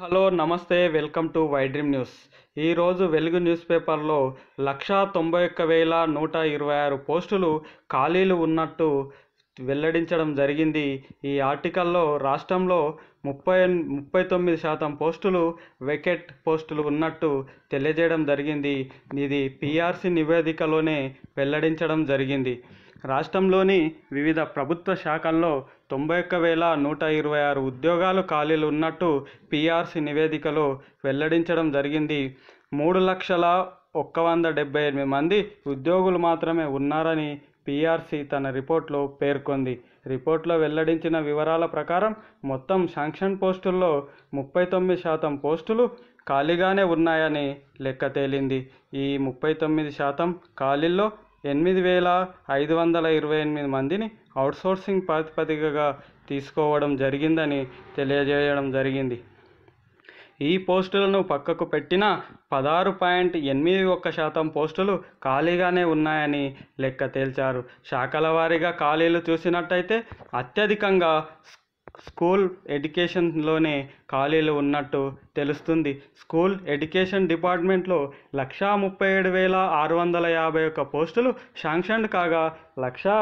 hello నమస్తే welcome to వైడ్రీమ్ news ఈరోజు వెలుగు న్యూస్ పేపర్లో లక్షా తొంభై ఒక్క వేల నూట ఇరవై ఆరు పోస్టులు ఖాళీలు ఉన్నట్టు వెల్లడించడం జరిగింది ఈ ఆర్టికల్లో రాష్ట్రంలో ముప్పై ముప్పై తొమ్మిది శాతం పోస్టులు వెకెట్ పోస్టులు ఉన్నట్టు తెలియజేయడం జరిగింది ఇది పిఆర్సి నివేదికలోనే వెల్లడించడం జరిగింది రాష్ట్రంలోని వివిధ ప్రభుత్వ శాఖల్లో తొంభై ఒక్క వేల నూట ఇరవై ఆరు ఉద్యోగాలు ఖాళీలు ఉన్నట్టు పీఆర్సీ నివేదికలో వెల్లడించడం జరిగింది మూడు లక్షల ఒక్క వంద డెబ్బై ఎనిమిది మంది ఉద్యోగులు మాత్రమే ఉన్నారని పీఆర్సీ తన రిపోర్ట్లో పేర్కొంది రిపోర్ట్లో వెల్లడించిన వివరాల ప్రకారం మొత్తం శాంక్షన్ పోస్టుల్లో ముప్పై తొమ్మిది శాతం పోస్టులు ఖాళీగానే ఉన్నాయని లెక్క తేలింది ఈ ముప్పై తొమ్మిది శాతం ఖాళీల్లో ఎనిమిది వేల ఐదు వందల ఇరవై ఎనిమిది మందిని అవుట్సోర్సింగ్ ప్రాతిపదికగా తీసుకోవడం జరిగిందని తెలియజేయడం జరిగింది ఈ పోస్టులను పక్కకు పెట్టిన పదహారు పాయింట్ ఎనిమిది ఒక్క శాతం పోస్టులు ఖాళీగానే ఉన్నాయని లెక్క తేల్చారు శాఖల వారీగా ఖాళీలు చూసినట్టయితే అత్యధికంగా స్కూల్ ఎడ్యుకేషన్లోనే ఖాళీలు ఉన్నట్టు తెలుస్తుంది స్కూల్ ఎడ్యుకేషన్ డిపార్ట్మెంట్లో లక్షా ముప్పై ఏడు వేల ఆరు వందల యాభై ఒక్క పోస్టులు శాంక్షన్ కాగా లక్షా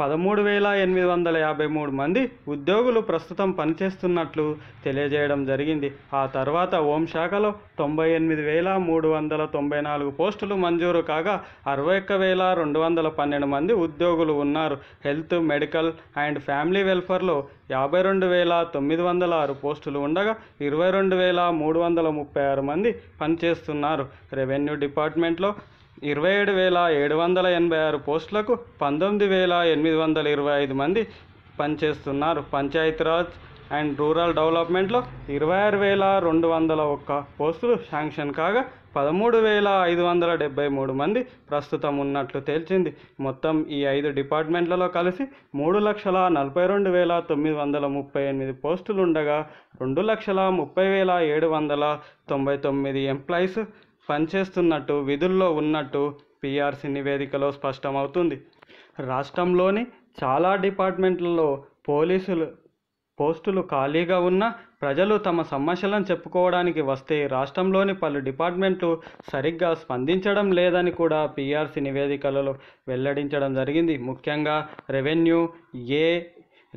పదమూడు వేల ఎనిమిది వందల యాభై మూడు మంది ఉద్యోగులు ప్రస్తుతం పనిచేస్తున్నట్లు తెలియజేయడం జరిగింది ఆ తర్వాత హోంశాఖలో తొంభై ఎనిమిది వేల మూడు వందల తొంభై నాలుగు పోస్టులు మంజూరు కాగా అరవై ఒక్క వేల రెండు వందల పన్నెండు మంది ఉద్యోగులు ఉన్నారు హెల్త్ మెడికల్ అండ్ ఫ్యామిలీ వెల్ఫేర్లో యాభై రెండు వేల తొమ్మిది వందల ఆరు పోస్టులు ఉండగా ఇరవై రెండు వేల మూడు వందల ముప్పై ఆరు మంది పనిచేస్తున్నారు రెవెన్యూ డిపార్ట్మెంట్లో ఇరవై ఏడు వేల ఏడు వందల ఎనభై ఆరు పోస్టులకు పంతొమ్మిది వేల ఎనిమిది వందల ఇరవై ఐదు మంది పనిచేస్తున్నారు పంచాయతీరాజ్ అండ్ రూరల్ డెవలప్మెంట్లో ఇరవై ఆరు వేల రెండు వందల ఒక్క పోస్టులు శాంక్షన్ కాగా పదమూడు వేల ఐదు వందల డెబ్బై మూడు మంది ప్రస్తుతం ఉన్నట్లు తేల్చింది మొత్తం ఈ ఐదు డిపార్ట్మెంట్లలో కలిసి మూడు లక్షల నలభై రెండు వేల తొమ్మిది వందల ముప్పై ఎనిమిది పోస్టులు ఉండగా రెండు లక్షల ముప్పై వేల ఏడు వందల తొంభై తొమ్మిది ఎంప్లాయీస్ పనిచేస్తున్నట్టు విధుల్లో ఉన్నట్టు పీఆర్సీ నివేదికలో స్పష్టమవుతుంది రాష్ట్రంలోని చాలా డిపార్ట్మెంట్లలో పోలీసులు పోస్టులు ఖాళీగా ఉన్నా ప్రజలు తమ సమస్యలను చెప్పుకోవడానికి వస్తే రాష్ట్రంలోని పలు డిపార్ట్మెంట్లు సరిగ్గా స్పందించడం లేదని కూడా పీఆర్సీ నివేదికలలో వెల్లడించడం జరిగింది ముఖ్యంగా రెవెన్యూ ఏ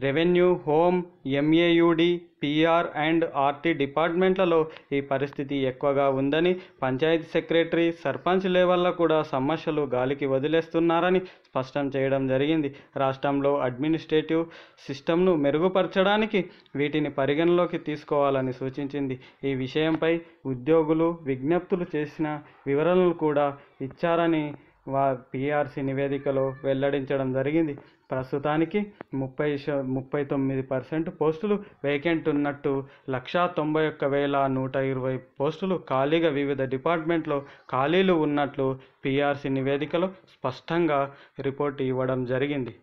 revenue home MAUD PR and RT డిపార్ట్మెంట్లలో ఈ పరిస్థితి ఎక్కువగా ఉందని పంచాయతీ సెక్రటరీ సర్పంచ్ లెవెల్లో కూడా సమస్యలు గాలికి వదిలేస్తున్నారని స్పష్టం చేయడం జరిగింది రాష్ట్రంలో అడ్మినిస్ట్రేటివ్ సిస్టమ్ను మెరుగుపరచడానికి వీటిని పరిగణలోకి తీసుకోవాలని సూచించింది ఈ విషయంపై ఉద్యోగులు విజ్ఞప్తులు చేసిన వివరణలు కూడా ఇచ్చారని వా పీఆర్సీ నివేదికలో వెల్లడించడం జరిగింది ప్రస్తుతానికి ముప్పై ముప్పై తొమ్మిది పర్సెంట్ పోస్టులు వేకెంట్ ఉన్నట్టు లక్షా తొంభై ఒక్క వేల నూట ఇరవై పోస్టులు ఖాళీగా వివిధ డిపార్ట్మెంట్లో ఖాళీలు ఉన్నట్లు పీఆర్సీ నివేదికలో స్పష్టంగా రిపోర్ట్ ఇవ్వడం జరిగింది